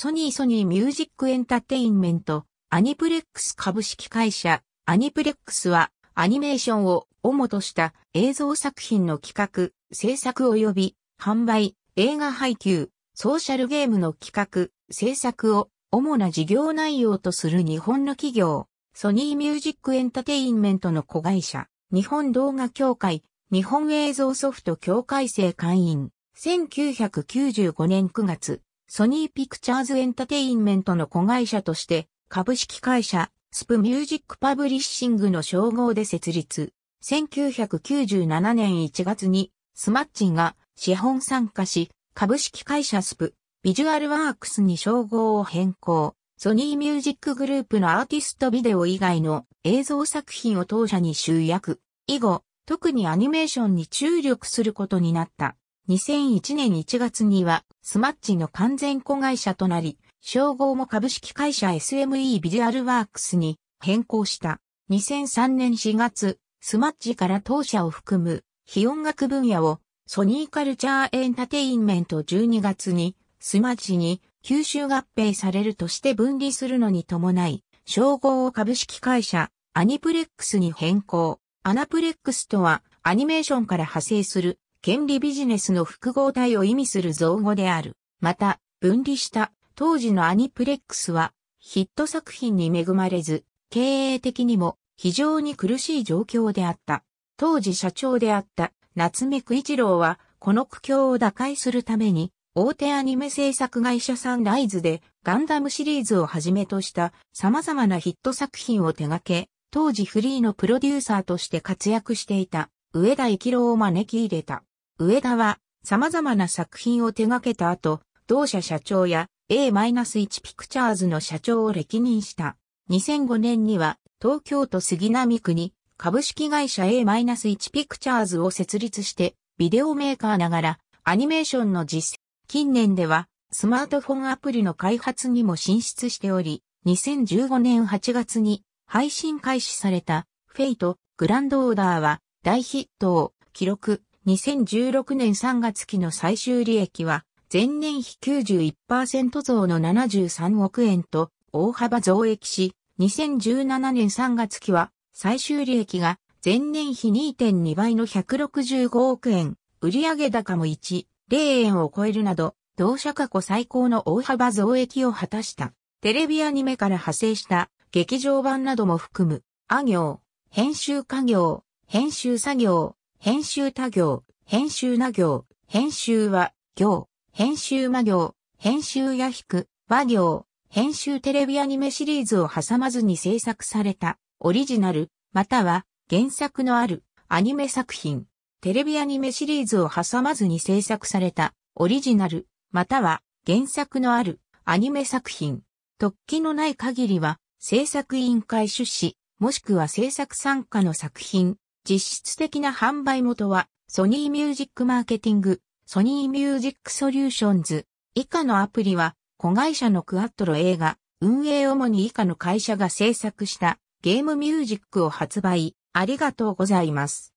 ソニーソニーミュージックエンタテインメント、アニプレックス株式会社、アニプレックスは、アニメーションを主とした映像作品の企画、制作及び販売、映画配給、ソーシャルゲームの企画、制作を主な事業内容とする日本の企業、ソニーミュージックエンタテインメントの子会社、日本動画協会、日本映像ソフト協会制会員、1995年9月、ソニーピクチャーズエンタテインメントの子会社として、株式会社、スプミュージックパブリッシングの称号で設立。1997年1月に、スマッチが資本参加し、株式会社スプ、ビジュアルワークスに称号を変更。ソニーミュージックグループのアーティストビデオ以外の映像作品を当社に集約。以後、特にアニメーションに注力することになった。2001年1月には、スマッチの完全子会社となり、称号も株式会社 SME ビジュアルワークスに変更した。2003年4月、スマッチから当社を含む非音楽分野をソニーカルチャーエンタテインメント12月にスマッチに吸収合併されるとして分離するのに伴い、称号を株式会社アニプレックスに変更。アナプレックスとはアニメーションから派生する権利ビジネスの複合体を意味する造語である。また、分離した当時のアニプレックスはヒット作品に恵まれず、経営的にも非常に苦しい状況であった。当時社長であった夏目久一郎は、この苦境を打開するために、大手アニメ制作会社サンライズでガンダムシリーズをはじめとした様々なヒット作品を手掛け、当時フリーのプロデューサーとして活躍していた上田一郎を招き入れた。上田は様々な作品を手掛けた後、同社社長や A-1 ピクチャーズの社長を歴任した。2005年には東京都杉並区に株式会社 A-1 ピクチャーズを設立して、ビデオメーカーながらアニメーションの実践。近年ではスマートフォンアプリの開発にも進出しており、2015年8月に配信開始されたフェイトグランドオーダーは大ヒットを記録。2016年3月期の最終利益は、前年比91%増の73億円と大幅増益し、2017年3月期は最終利益が前年比2.2倍の165億円、売上高も1、0円を超えるなど、同社過去最高の大幅増益を果たした。テレビアニメから派生した劇場版なども含む、あ行、編集家業、編集作業、編集他行、編集な行、編集は行、編集魔行、編集や引く、和行、編集テレビアニメシリーズを挟まずに制作された、オリジナル、または原作のあるアニメ作品。テレビアニメシリーズを挟まずに制作された、オリジナル、または原作のあるアニメ作品。突起のない限りは、制作委員会出資、もしくは制作参加の作品、実質的な販売元は、ソニーミュージックマーケティング、ソニーミュージックソリューションズ。以下のアプリは、子会社のクアットロ映画、運営主に以下の会社が制作したゲームミュージックを発売。ありがとうございます。